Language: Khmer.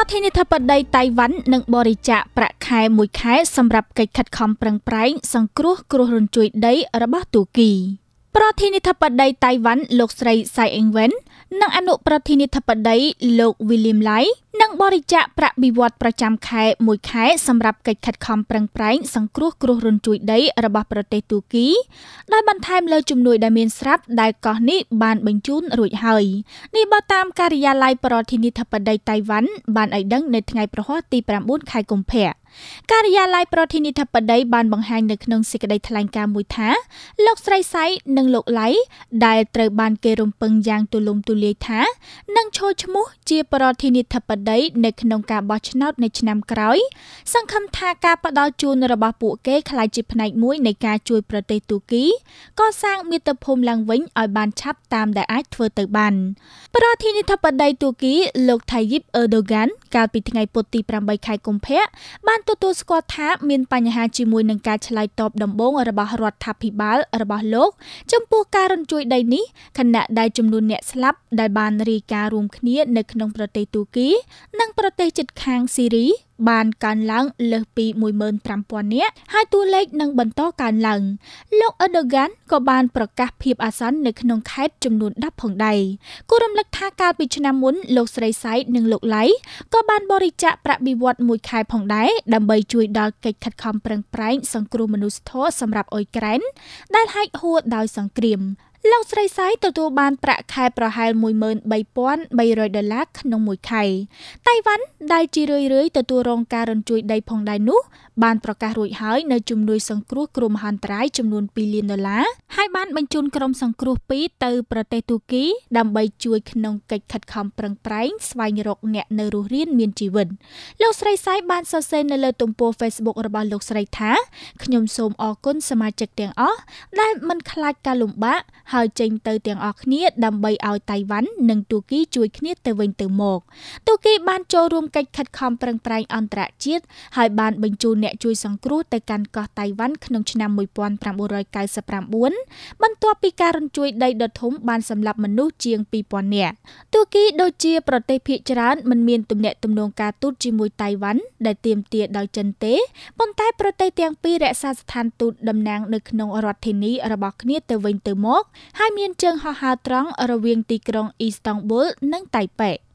ប្រធានាធិបតីតៃវ៉ាន់នឹងបរិច្ចាគប្រាក់ខែមួយខែសម្រាប់កិច្ចខិតខំប្រឹងប្រែងសង្គ្រោះគ្រោះរញ្ជួយដីរបស់ទូគី ប្រធានាធិបតីតៃវ៉ាន់លោកស្រីសៃអេងវ៉ែននិងអនុប្រធានាធិបតីលោក William Lai និងបរិច្ចាគប្រាក់បៀវត្សប្រចាំខែមួយខែសម្រាប់កិច្ចខិតខំប្រឹងប្រែងសង្គ្រោះគ្រោះរញ្ជួយដីរបស់ប្រទេសទូគីដោយបន្ថែមលើជំនួយដែលមានស្រាប់ដែលកោះនេះបានបញ្ជូនរួចហើយ នេះបើតាមការិយាល័យប្រធានាធិបតីតៃវ៉ាន់បានឲ្យដឹងនៅថ្ងៃប្រហ័សទី9ខែកុម្ភៈការិយាល័យប្រធានាធិបតីបានបង្ហាញនៅក្នុងសេចក្តីថ្លែងការណ៍មួយថាលោកស្រីសៃនិងលោកឡៃដែលត្រូវបានគេរំពឹងយ៉ាងទូលំទូលាយថានឹងឈរឈ្មោះជាប្រធានាធិបតីនៅក្នុងការបោះឆ្នោតនៅឆ្នាំក្រោយ សង្ឃឹមថាការផ្តល់ជូនរបស់ពួកគេក្លាយជាផ្នែកមួយនៃការជួយប្រទេសទូគីកសាងមាតុភូមិឡើងវិញឲ្យបានឆាប់តាមដែលអាចធ្វើទៅបានប្រធានាធិបតីទូគីលោកថៃយីបអឺដូហ្គានកាលពីថ្ងៃពុធទី8ខែកុម្ភៈបានបានទទួលស្គាល់ថាមានបញ្ហាជាមួយនឹងការឆ្លើយតបដំបូងរបស់រដ្ឋាភិបាលរបស់លោកចំពោះការរំជួយដីនេះខណៈដែលចំនួនអ្នកស្លាប់ដែលបានរាយការណ៍រួមគ្នានៅក្នុងប្រទេសទូគីនិងប្រទេសជិតខាងស៊ីរីបានកើនឡើង លើសពី15,000នាក់ហើយតួលេខនឹងបន្តកើនឡើងលោកអឺដូហ្គានក៏បានប្រកាសភាពអាសន្ននៅក្នុងខេត្តចំនួន10ផងដែរគូរំលឹកថាកាលពីឆ្នាំមុនលោកស្រីសៃនិងលោកឡៃក៏បានបរិច្ចាគប្រាក់បៀវត្សមួយខែផងដែរដើម្បីជួយដល់កិច្ចខិតខំប្រឹងប្រែង សង្គ្រោះមនុស្សធម៌សម្រាប់អ៊ុយក្រែនដែលហែកហួរដោយសង្គ្រាមលោកស្រីសៃទទួលបានប្រាក់ខែប្រហែល13,300ដុល្លារក្នុងមួយខែតៃវ៉ាន់ដែលជារឿយៗទទួលរងការរញ្ជួយដីផងដែរនោះបានប្រកាសរួចហើយនៅជំនួយសង្គ្រោះគ្រោះមហន្តរាយចំនួន2លានដុល្លារហើយបានបញ្ជូនក្រុមសង្គ្រោះពីរទៅប្រទេសទូគី ដើម្បី ជួយក្នុងកិច្ចខិតខំប្រឹងប្រែងស្វែងរក អ្នកនៅរស់រានមានជីវិតលោកស្រីសៃបានសរសេរនៅលើទំព័រ Facebook របស់លោកស្រីថាខ្ញុំ សូមអរគុណសមាជិកទាំងអស់ដែលមិនខ្លាចការលំបាកហើយចេញទៅទាំងអស់គ្នាដើម្បីឲ្យតៃវ៉ាន់និងទូគីជួយគ្នាទៅវិញទៅមក ទូគី បានចូលរួមកិច្ចខិតខំប្រឹងប្រែងអន្តរជាតិហើយបានបញ្ជូនអ្នកជួយ សង្គ្រោះទៅកាន់កោះតៃវ៉ាន់ក្នុងឆ្នាំ1999បន្ទាប់ពីការរញ្ជួយដីដ៏ធំបានសម្លាប់មនុស្សជាង2000នាក់ទូគីដូចជាប្រទេសភៀកច្រើនមិនមានទំនាក់ទំនងការទូតជាមួយតៃវ៉ាន់ដែលទាមទារដោយចិនទេប៉ុន្តែប្រទេសទាំងពីររក្សាស្ថានទូតតំណាងនៅក្នុងរដ្ឋធានីរបស់គ្នាទៅវិញទៅមកហើយមានជើងហោះហើរត្រង់រវាងទីក្រុងអ៊ីស្តង់ប៊ុលនិងតៃប៉េ